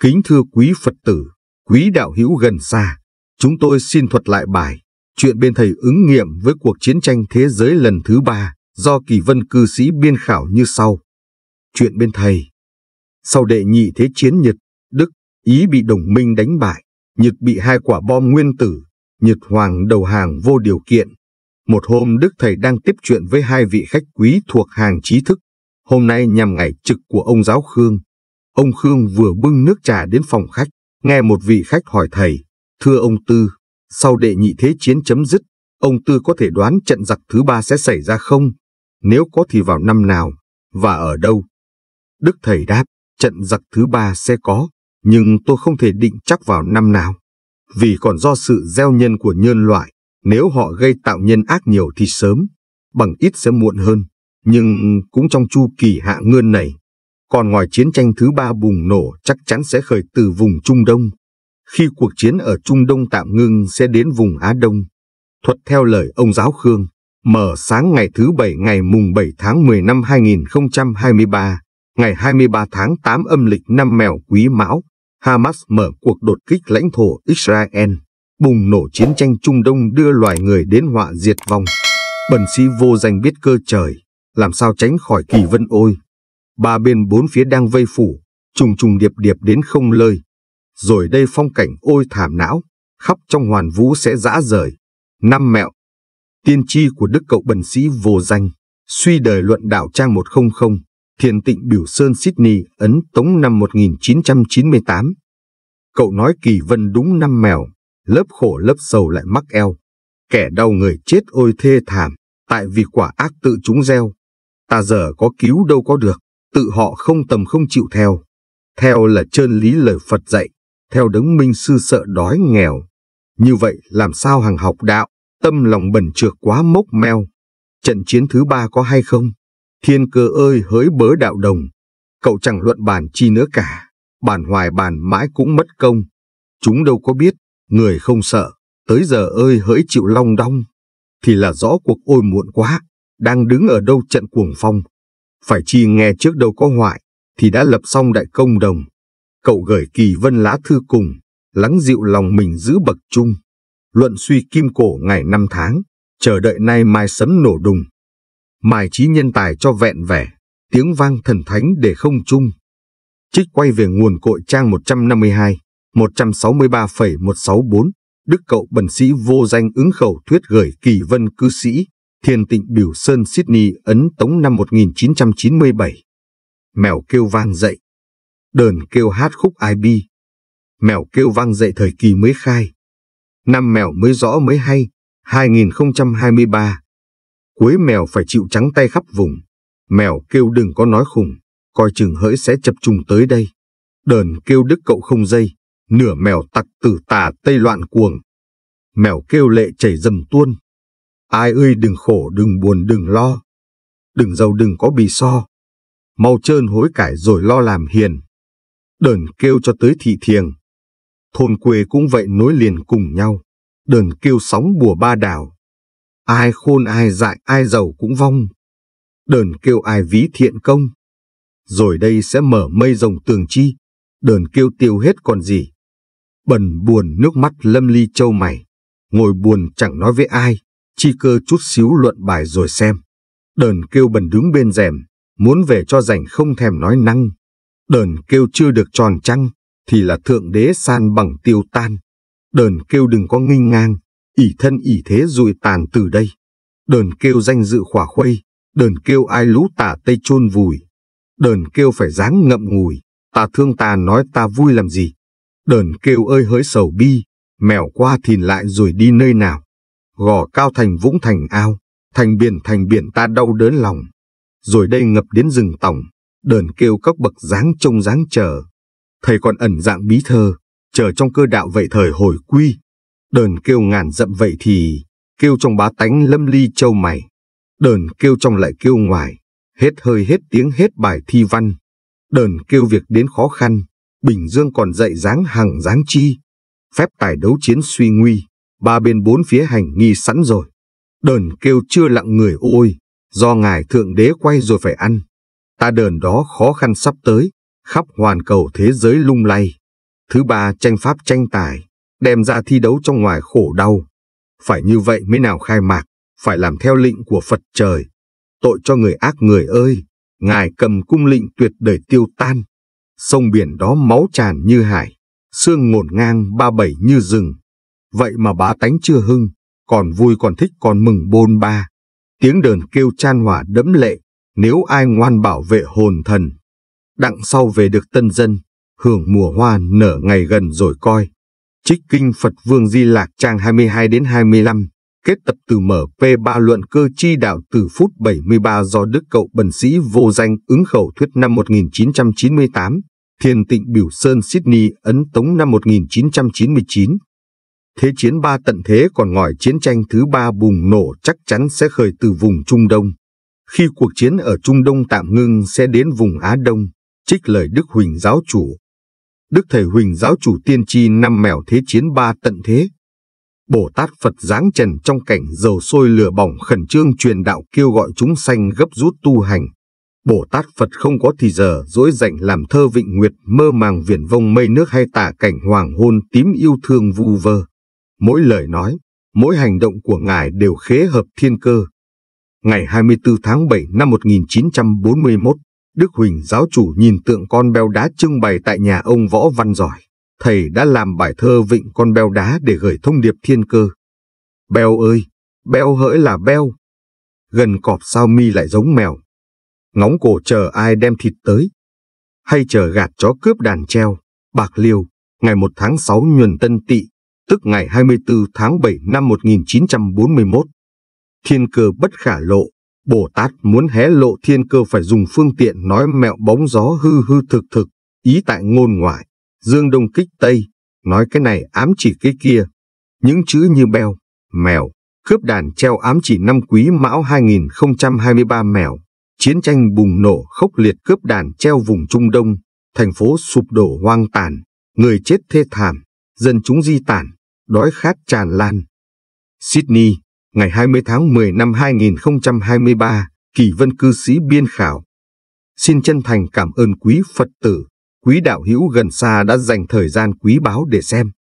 Kính thưa quý Phật tử, quý đạo hữu gần xa, chúng tôi xin thuật lại bài Chuyện bên thầy ứng nghiệm với cuộc chiến tranh thế giới lần thứ ba do kỳ vân cư sĩ biên khảo như sau. Chuyện bên thầy Sau đệ nhị thế chiến Nhật, Đức, Ý bị đồng minh đánh bại, Nhật bị hai quả bom nguyên tử Nhật Hoàng đầu hàng vô điều kiện. Một hôm Đức Thầy đang tiếp chuyện với hai vị khách quý thuộc hàng trí thức. Hôm nay nhằm ngày trực của ông giáo Khương. Ông Khương vừa bưng nước trà đến phòng khách, nghe một vị khách hỏi thầy, thưa ông Tư, sau đệ nhị thế chiến chấm dứt, ông Tư có thể đoán trận giặc thứ ba sẽ xảy ra không? Nếu có thì vào năm nào, và ở đâu? Đức Thầy đáp, trận giặc thứ ba sẽ có, nhưng tôi không thể định chắc vào năm nào vì còn do sự gieo nhân của nhân loại, nếu họ gây tạo nhân ác nhiều thì sớm, bằng ít sẽ muộn hơn, nhưng cũng trong chu kỳ hạ ngươn này. Còn ngoài chiến tranh thứ ba bùng nổ chắc chắn sẽ khởi từ vùng Trung Đông. Khi cuộc chiến ở Trung Đông tạm ngưng sẽ đến vùng Á Đông. Thuật theo lời ông Giáo Khương, mở sáng ngày thứ Bảy ngày mùng 7 tháng 10 năm 2023, ngày 23 tháng 8 âm lịch năm mèo quý mão, Hamas mở cuộc đột kích lãnh thổ Israel, bùng nổ chiến tranh Trung Đông đưa loài người đến họa diệt vong. Bần sĩ vô danh biết cơ trời, làm sao tránh khỏi kỳ vân ôi. Ba bên bốn phía đang vây phủ, trùng trùng điệp điệp đến không lơi. Rồi đây phong cảnh ôi thảm não, khắp trong hoàn vũ sẽ dã rời. Năm mẹo, tiên tri của đức cậu bần sĩ vô danh, suy đời luận đạo trang 100 Thiền Tịnh Biểu Sơn Sydney ấn tống năm 1998. Cậu nói Kỳ Vân đúng năm mèo, lớp khổ lớp sầu lại mắc eo. Kẻ đau người chết ôi thê thảm, tại vì quả ác tự chúng gieo. Ta giờ có cứu đâu có được, tự họ không tầm không chịu theo. Theo là chân lý lời Phật dạy, theo đấng minh sư sợ đói nghèo. Như vậy làm sao hàng học đạo, tâm lòng bẩn trược quá mốc meo. Trận chiến thứ ba có hay không? Thiên cơ ơi hỡi bớ đạo đồng, cậu chẳng luận bàn chi nữa cả, bàn hoài bàn mãi cũng mất công. Chúng đâu có biết, người không sợ, tới giờ ơi hỡi chịu long đong. Thì là rõ cuộc ôi muộn quá, đang đứng ở đâu trận cuồng phong. Phải chi nghe trước đâu có hoại, thì đã lập xong đại công đồng. Cậu gửi kỳ vân lá thư cùng, lắng dịu lòng mình giữ bậc chung. Luận suy kim cổ ngày năm tháng, chờ đợi nay mai sấm nổ đùng mài trí nhân tài cho vẹn vẻ, tiếng vang thần thánh để không chung. Trích quay về nguồn cội trang 152, 163,164, đức cậu bần sĩ vô danh ứng khẩu thuyết gửi kỳ vân cư sĩ, thiên tịnh biểu sơn Sydney ấn tống năm 1997. Mèo kêu vang dậy, đờn kêu hát khúc ai bi. Mèo kêu vang dậy thời kỳ mới khai. Năm mèo mới rõ mới hay, 2023 Quế mèo phải chịu trắng tay khắp vùng. Mèo kêu đừng có nói khùng, coi chừng hỡi sẽ chập trùng tới đây. Đờn kêu đức cậu không dây, nửa mèo tặc tử tà tây loạn cuồng. Mèo kêu lệ chảy dầm tuôn. Ai ơi đừng khổ đừng buồn đừng lo. Đừng giàu đừng có bị so. Mau trơn hối cải rồi lo làm hiền. Đờn kêu cho tới thị thiền. Thôn quê cũng vậy nối liền cùng nhau. Đờn kêu sóng bùa ba đảo Ai khôn ai dại ai giàu cũng vong. Đờn kêu ai ví thiện công. Rồi đây sẽ mở mây rồng tường chi. Đờn kêu tiêu hết còn gì. Bần buồn nước mắt lâm ly châu mày. Ngồi buồn chẳng nói với ai. Chi cơ chút xíu luận bài rồi xem. Đờn kêu bần đứng bên rèm. Muốn về cho rảnh không thèm nói năng. Đờn kêu chưa được tròn trăng. Thì là thượng đế san bằng tiêu tan đờn kêu đừng có nghinh ngang, ỷ thân ỷ thế rồi tàn từ đây. Đờn kêu danh dự khỏa khuây, đờn kêu ai lũ tả tây chôn vùi. Đờn kêu phải dáng ngậm ngùi, ta thương ta nói ta vui làm gì. Đờn kêu ơi hỡi sầu bi, mèo qua thìn lại rồi đi nơi nào. Gò cao thành vũng thành ao, thành biển thành biển ta đau đớn lòng. Rồi đây ngập đến rừng tổng, đờn kêu các bậc dáng trông dáng chờ. Thầy còn ẩn dạng bí thơ, chờ trong cơ đạo vậy thời hồi quy, Đờn kêu ngàn dặm vậy thì, kêu trong bá tánh lâm ly châu mày. Đờn kêu trong lại kêu ngoài, hết hơi hết tiếng hết bài thi văn. Đờn kêu việc đến khó khăn, Bình Dương còn dạy dáng hàng dáng chi. Phép tài đấu chiến suy nguy, ba bên bốn phía hành nghi sẵn rồi. Đờn kêu chưa lặng người ôi, do ngài thượng đế quay rồi phải ăn. Ta đờn đó khó khăn sắp tới, khắp hoàn cầu thế giới lung lay. Thứ ba tranh pháp tranh tài, đem ra thi đấu trong ngoài khổ đau. Phải như vậy mới nào khai mạc, phải làm theo lệnh của Phật trời. Tội cho người ác người ơi, ngài cầm cung lệnh tuyệt đời tiêu tan. Sông biển đó máu tràn như hải, xương ngổn ngang ba bảy như rừng. Vậy mà bá tánh chưa hưng, còn vui còn thích còn mừng bôn ba. Tiếng đờn kêu chan hỏa đẫm lệ, nếu ai ngoan bảo vệ hồn thần. Đặng sau về được tân dân, hưởng mùa hoa nở ngày gần rồi coi. Trích kinh Phật Vương Di Lạc trang 22 đến 25, kết tập từ mở P3 luận cơ chi đạo từ phút 73 do Đức Cậu Bần Sĩ Vô Danh ứng khẩu thuyết năm 1998, Thiền Tịnh Biểu Sơn Sydney ấn tống năm 1999. Thế chiến ba tận thế còn ngòi chiến tranh thứ ba bùng nổ chắc chắn sẽ khởi từ vùng Trung Đông. Khi cuộc chiến ở Trung Đông tạm ngưng sẽ đến vùng Á Đông, trích lời Đức Huỳnh giáo chủ Đức Thầy Huỳnh Giáo Chủ Tiên Tri năm mèo thế chiến ba tận thế. Bồ Tát Phật giáng trần trong cảnh dầu sôi lửa bỏng khẩn trương truyền đạo kêu gọi chúng sanh gấp rút tu hành. Bồ Tát Phật không có thì giờ dỗi dành làm thơ vịnh nguyệt mơ màng viển vông mây nước hay tả cảnh hoàng hôn tím yêu thương vu vơ. Mỗi lời nói, mỗi hành động của Ngài đều khế hợp thiên cơ. Ngày 24 tháng 7 năm 1941 Đức Huỳnh giáo chủ nhìn tượng con beo đá trưng bày tại nhà ông Võ Văn Giỏi. Thầy đã làm bài thơ vịnh con beo đá để gửi thông điệp thiên cơ. Beo ơi, beo hỡi là beo. Gần cọp sao mi lại giống mèo. Ngóng cổ chờ ai đem thịt tới. Hay chờ gạt chó cướp đàn treo, bạc liêu, ngày 1 tháng 6 nhuần tân tỵ, tức ngày 24 tháng 7 năm 1941. Thiên cơ bất khả lộ, Bồ Tát muốn hé lộ thiên cơ phải dùng phương tiện nói mẹo bóng gió hư hư thực thực, ý tại ngôn ngoại, dương đông kích tây, nói cái này ám chỉ cái kia. Những chữ như beo, mèo, cướp đàn treo ám chỉ năm quý mão 2023 mèo, chiến tranh bùng nổ khốc liệt cướp đàn treo vùng Trung Đông, thành phố sụp đổ hoang tàn, người chết thê thảm, dân chúng di tản, đói khát tràn lan. Sydney ngày 20 tháng 10 năm 2023, Kỳ Vân Cư Sĩ Biên Khảo. Xin chân thành cảm ơn quý Phật tử, quý đạo hữu gần xa đã dành thời gian quý báu để xem.